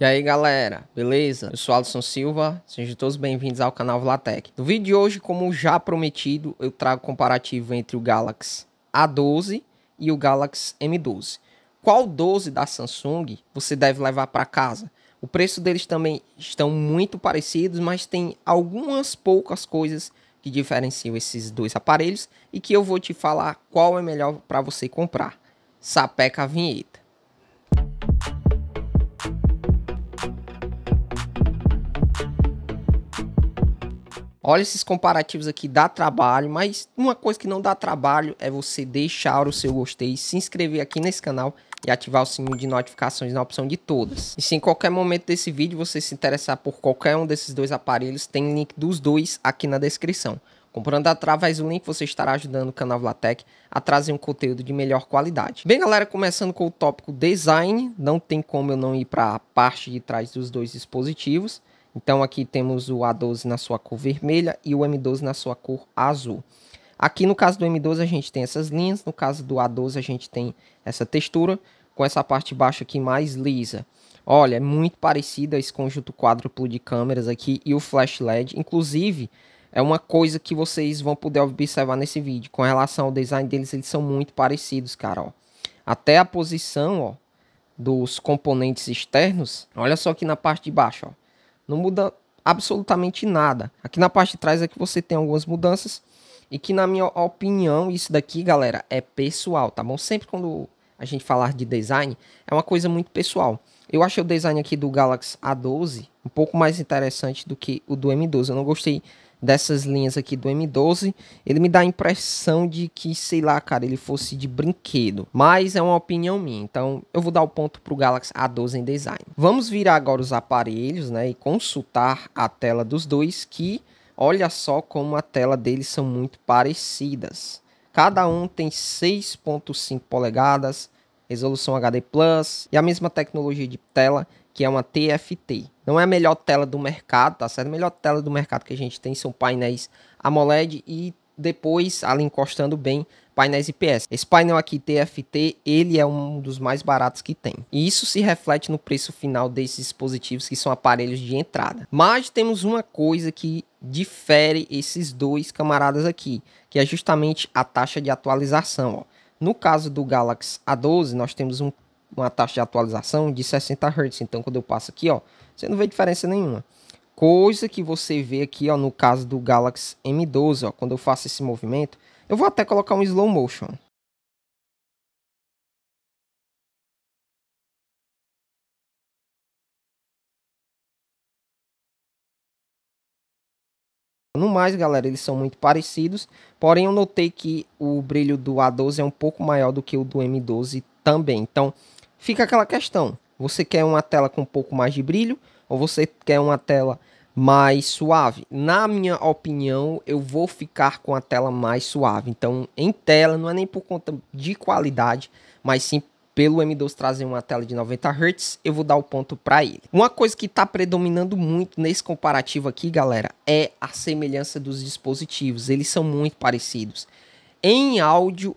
E aí galera, beleza? Eu sou Alisson Silva, sejam todos bem-vindos ao canal Vlatec. No vídeo de hoje, como já prometido, eu trago comparativo entre o Galaxy A12 e o Galaxy M12. Qual 12 da Samsung você deve levar para casa? O preço deles também estão muito parecidos, mas tem algumas poucas coisas que diferenciam esses dois aparelhos e que eu vou te falar qual é melhor para você comprar. Sapeca a vinheta. Olha esses comparativos aqui, dá trabalho, mas uma coisa que não dá trabalho é você deixar o seu gostei, se inscrever aqui nesse canal e ativar o sininho de notificações na opção de todas. E se em qualquer momento desse vídeo você se interessar por qualquer um desses dois aparelhos, tem link dos dois aqui na descrição. Comprando através do link, você estará ajudando o canal Vlatec a trazer um conteúdo de melhor qualidade. Bem, galera, começando com o tópico design, não tem como eu não ir para a parte de trás dos dois dispositivos. Então aqui temos o A12 na sua cor vermelha e o M12 na sua cor azul. Aqui no caso do M12 a gente tem essas linhas, no caso do A12 a gente tem essa textura com essa parte de baixo aqui mais lisa. Olha, é muito parecido a esse conjunto quádruplo de câmeras aqui e o flash LED. Inclusive, é uma coisa que vocês vão poder observar nesse vídeo. Com relação ao design deles, eles são muito parecidos, cara. Ó. Até a posição ó, dos componentes externos, olha só aqui na parte de baixo. Ó. Não muda absolutamente nada. Aqui na parte de trás é que você tem algumas mudanças e que na minha opinião, isso daqui, galera, é pessoal, tá bom? Sempre quando a gente falar de design, é uma coisa muito pessoal. Eu achei o design aqui do Galaxy A12 um pouco mais interessante do que o do M12. Eu não gostei dessas linhas aqui do M12, ele me dá a impressão de que, sei lá, cara, ele fosse de brinquedo. Mas é uma opinião minha, então eu vou dar o ponto pro Galaxy A12 em design. Vamos virar agora os aparelhos, né, e consultar a tela dos dois, que olha só como a tela deles são muito parecidas. Cada um tem 6.5 polegadas, resolução HD+, e a mesma tecnologia de tela, que é uma TFT. Não é a melhor tela do mercado, tá certo? A melhor tela do mercado que a gente tem são painéis AMOLED e depois, ali encostando bem, painéis IPS. Esse painel aqui TFT, ele é um dos mais baratos que tem. E isso se reflete no preço final desses dispositivos que são aparelhos de entrada. Mas temos uma coisa que difere esses dois camaradas aqui, que é justamente a taxa de atualização, ó. No caso do Galaxy A12, nós temos um uma taxa de atualização de 60 Hz. Então, quando eu passo aqui, ó, você não vê diferença nenhuma. Coisa que você vê aqui, ó, no caso do Galaxy M12, ó, quando eu faço esse movimento, eu vou até colocar um slow motion. No mais, galera, eles são muito parecidos, porém eu notei que o brilho do A12 é um pouco maior do que o do M12 também. Então, fica aquela questão: você quer uma tela com um pouco mais de brilho ou você quer uma tela mais suave? Na minha opinião, eu vou ficar com a tela mais suave. Então, em tela, não é nem por conta de qualidade, mas sim pelo M2 trazer uma tela de 90 Hz, eu vou dar o ponto para ele. Uma coisa que está predominando muito nesse comparativo aqui, galera, é a semelhança dos dispositivos. Eles são muito parecidos. Em áudio,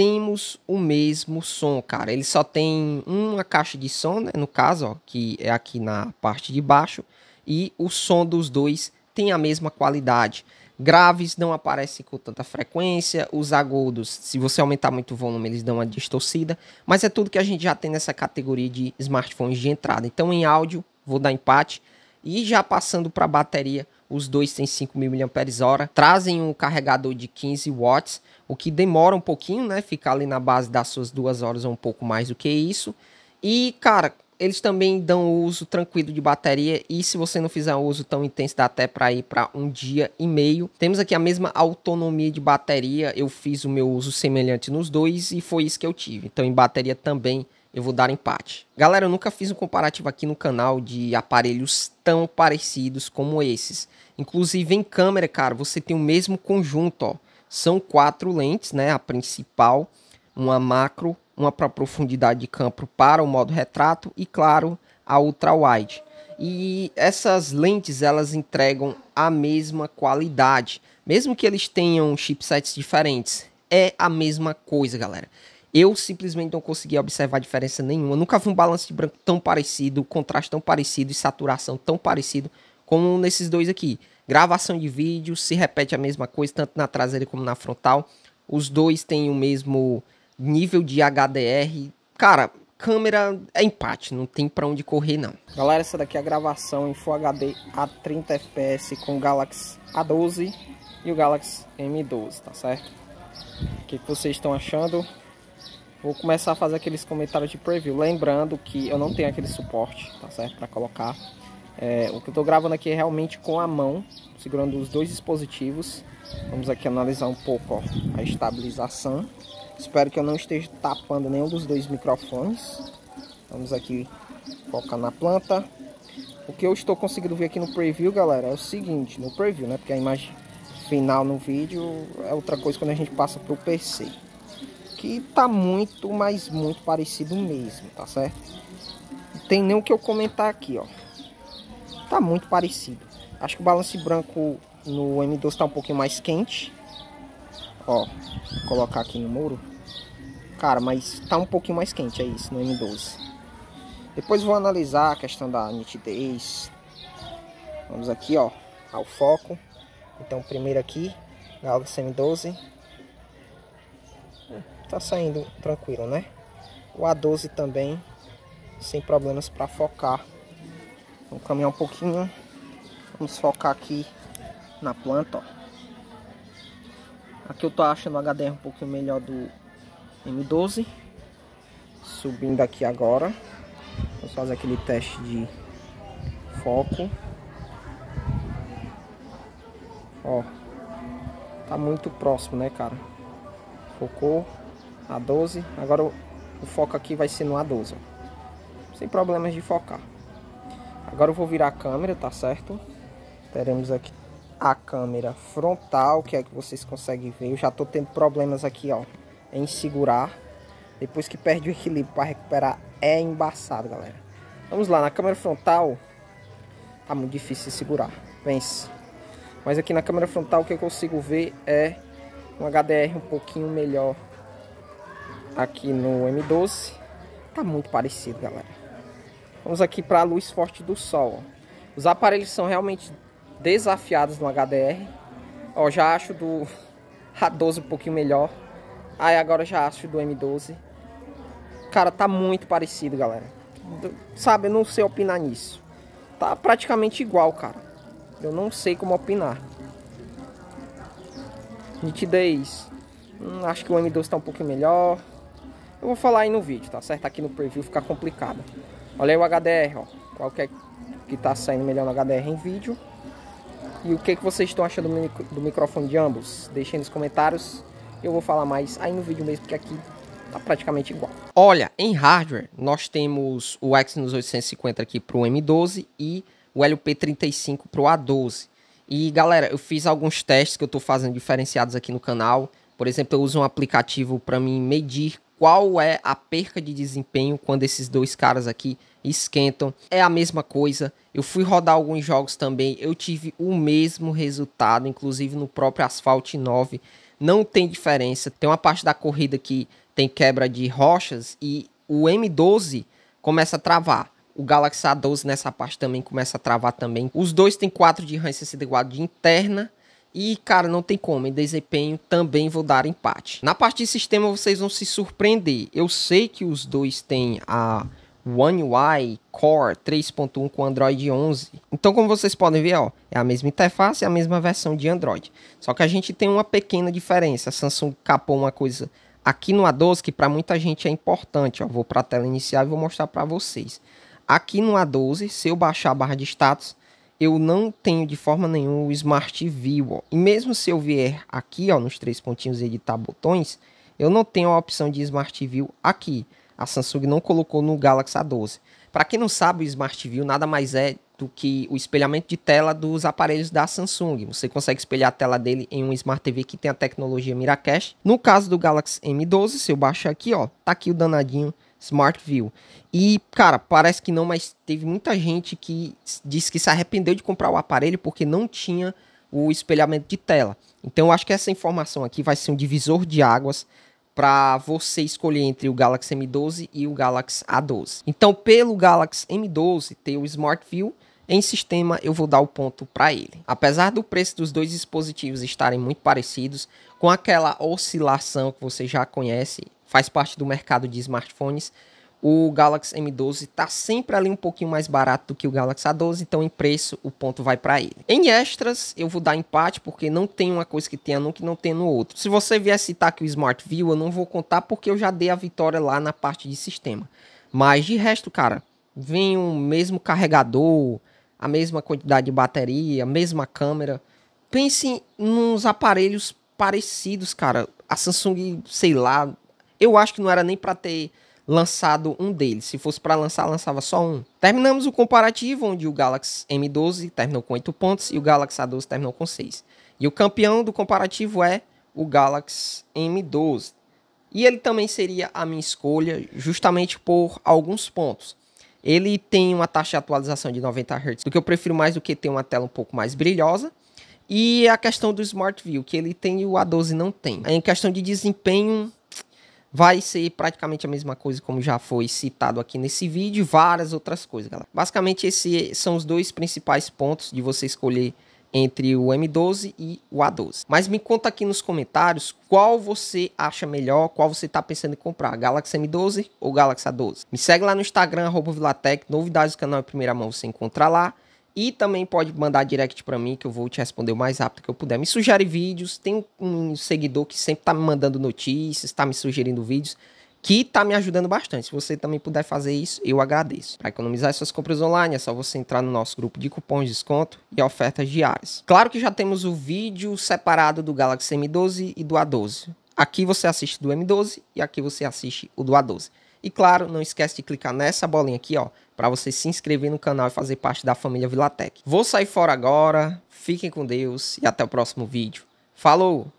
temos o mesmo som, cara. Ele só tem uma caixa de som, né? no caso, ó, que é aqui na parte de baixo, e o som dos dois tem a mesma qualidade. Graves não aparecem com tanta frequência, os agudos, se você aumentar muito o volume, eles dão uma distorcida, mas é tudo que a gente já tem nessa categoria de smartphones de entrada. Então, em áudio, vou dar empate. E já passando para a bateria, os dois têm 5.000 mAh, trazem um carregador de 15 watts, o que demora um pouquinho, né? Ficar ali na base das suas duas horas ou um pouco mais do que isso. E, cara, eles também dão uso tranquilo de bateria e se você não fizer um uso tão intenso, dá até para ir para um dia e meio. Temos aqui a mesma autonomia de bateria, eu fiz o meu uso semelhante nos dois e foi isso que eu tive. Então, em bateria também eu vou dar empate. Galera, eu nunca fiz um comparativo aqui no canal de aparelhos tão parecidos como esses. Inclusive em câmera, cara, você tem o mesmo conjunto, ó. São quatro lentes, né? A principal, uma macro, uma para profundidade de campo para o modo retrato e, claro, a ultra wide. E essas lentes, elas entregam a mesma qualidade, mesmo que eles tenham chipsets diferentes. É a mesma coisa, galera. Eu simplesmente não conseguia observar diferença nenhuma. Nunca vi um balanço de branco tão parecido, contraste tão parecido e saturação tão parecido como nesses dois aqui. Gravação de vídeo se repete a mesma coisa, tanto na traseira como na frontal. Os dois têm o mesmo nível de HDR. Cara, câmera é empate, não tem para onde correr não. Galera, essa daqui é a gravação em Full HD a 30 FPS com o Galaxy A12 e o Galaxy M12, tá certo? O que vocês estão achando? Vou começar a fazer aqueles comentários de preview. Lembrando que eu não tenho aquele suporte, tá certo? Para colocar. É, o que eu estou gravando aqui é realmente com a mão, segurando os dois dispositivos. Vamos aqui analisar um pouco ó, a estabilização. Espero que eu não esteja tapando nenhum dos dois microfones. Vamos aqui focar na planta. O que eu estou conseguindo ver aqui no preview, galera, é o seguinte. No preview, né? Porque a imagem final no vídeo é outra coisa quando a gente passa para o PC aqui tá muito, mas muito parecido mesmo, tá certo? Não tem nem o que eu comentar aqui, ó. Tá muito parecido. Acho que o balance branco no M12 tá um pouquinho mais quente. Ó, vou colocar aqui no muro. Cara, mas tá um pouquinho mais quente, é isso, no M12. Depois vou analisar a questão da nitidez. Vamos aqui, ó, ao foco. Então, primeiro aqui, na Galaxy M12. Tá saindo tranquilo, né? O A12 também, sem problemas para focar. Vamos caminhar um pouquinho. Vamos focar aqui na planta, ó. Aqui eu tô achando o HDR um pouquinho melhor do M12. Subindo aqui agora. Vamos fazer aquele teste de foco. Ó. Tá muito próximo, né, cara? Focou. A12. Agora o foco aqui vai ser no A12. Sem problemas de focar. Agora eu vou virar a câmera, tá certo? Teremos aqui a câmera frontal, que é que vocês conseguem ver. Eu já tô tendo problemas aqui, ó, em segurar. Depois que perde o equilíbrio para recuperar, é embaçado, galera. Vamos lá, na câmera frontal, tá muito difícil de segurar. Pense. Mas aqui na câmera frontal, o que eu consigo ver é um HDR um pouquinho melhor aqui no M12. Tá muito parecido, galera. Vamos aqui para a luz forte do sol. Ó. Os aparelhos são realmente desafiados no HDR. Ó, já acho do A12 um pouquinho melhor. Aí agora já acho do M12. Cara, tá muito parecido, galera. Sabe, eu não sei opinar nisso. Tá praticamente igual, cara. Eu não sei como opinar. Nitidez. Hum, acho que o M12 tá um pouquinho melhor. Eu vou falar aí no vídeo, tá certo? Aqui no preview fica complicado. Olha aí o HDR, ó. Qual que, é que tá saindo melhor no HDR em vídeo. E o que, que vocês estão achando do, do microfone de ambos? Deixem nos comentários. Eu vou falar mais aí no vídeo mesmo, porque aqui tá praticamente igual. Olha, em hardware, nós temos o Exynos 850 aqui pro M12 e o LP35 pro A12. E galera, eu fiz alguns testes que eu tô fazendo diferenciados aqui no canal. Por exemplo, eu uso um aplicativo para me medir qual é a perca de desempenho quando esses dois caras aqui esquentam. É a mesma coisa. Eu fui rodar alguns jogos também, eu tive o mesmo resultado, inclusive no próprio Asphalt 9. Não tem diferença. Tem uma parte da corrida que tem quebra de rochas e o M12 começa a travar. O Galaxy A12 nessa parte também começa a travar também. Os dois têm 4 de RAM 64 de interna e, cara, não tem como. Em desempenho também vou dar empate. Na parte de sistema, vocês vão se surpreender. Eu sei que os dois têm a One UI Core 3.1 com Android 11. Então, como vocês podem ver, ó, é a mesma interface, e é a mesma versão de Android. Só que a gente tem uma pequena diferença. A Samsung capou uma coisa aqui no A12 que para muita gente é importante. Ó, vou para a tela inicial e vou mostrar para vocês. Aqui no A12, se eu baixar a barra de status, eu não tenho de forma nenhuma o Smart View. Ó. E mesmo se eu vier aqui, ó, nos três pontinhos editar tá botões, eu não tenho a opção de Smart View aqui. A Samsung não colocou no Galaxy A12. Para quem não sabe, o Smart View nada mais é do que o espelhamento de tela dos aparelhos da Samsung. Você consegue espelhar a tela dele em um Smart TV que tem a tecnologia Miracast. No caso do Galaxy M12, se eu baixar aqui, ó, tá aqui o danadinho Smart View. E, cara, parece que não, mas teve muita gente que disse que se arrependeu de comprar o aparelho porque não tinha o espelhamento de tela. Então, eu acho que essa informação aqui vai ser um divisor de águas para você escolher entre o Galaxy M12 e o Galaxy A12. Então, pelo Galaxy M12 ter o Smart View em sistema, eu vou dar o ponto para ele. Apesar do preço dos dois dispositivos estarem muito parecidos, com aquela oscilação que você já conhece, faz parte do mercado de smartphones. O Galaxy M12 está sempre ali um pouquinho mais barato do que o Galaxy A12, então em preço o ponto vai para ele. Em extras, eu vou dar empate porque não tem uma coisa que tenha num que não tenha no outro. Se você vier citar aqui o Smart View, eu não vou contar porque eu já dei a vitória lá na parte de sistema. Mas de resto, cara, vem o mesmo carregador, a mesma quantidade de bateria, a mesma câmera. Pense nos aparelhos parecidos, cara. A Samsung, sei lá, eu acho que não era nem para ter lançado um deles. Se fosse para lançar, lançava só um. Terminamos o comparativo, onde o Galaxy M12 terminou com 8 pontos e o Galaxy A12 terminou com 6. E o campeão do comparativo é o Galaxy M12. E ele também seria a minha escolha, justamente por alguns pontos. Ele tem uma taxa de atualização de 90 Hz, do que eu prefiro mais do que ter uma tela um pouco mais brilhosa. E a questão do Smart View, que ele tem e o A12 não tem. Em questão de desempenho, vai ser praticamente a mesma coisa como já foi citado aqui nesse vídeo, várias outras coisas, galera. Basicamente esses são os dois principais pontos de você escolher entre o M12 e o A12. Mas me conta aqui nos comentários qual você acha melhor, qual você está pensando em comprar, Galaxy M12 ou Galaxy A12. Me segue lá no Instagram, arroba novidades do canal é em primeira mão você encontra lá. E também pode mandar direct para mim que eu vou te responder o mais rápido que eu puder. Me sugere vídeos, tem um seguidor que sempre tá me mandando notícias, tá me sugerindo vídeos, que tá me ajudando bastante. Se você também puder fazer isso, eu agradeço. Para economizar suas compras online, é só você entrar no nosso grupo de cupons de desconto e ofertas diárias. Claro que já temos o vídeo separado do Galaxy M12 e do A12. Aqui você assiste do M12 e aqui você assiste o do A12. E claro, não esquece de clicar nessa bolinha aqui, ó, para você se inscrever no canal e fazer parte da família Vilatec. Vou sair fora agora, fiquem com Deus e até o próximo vídeo. Falou!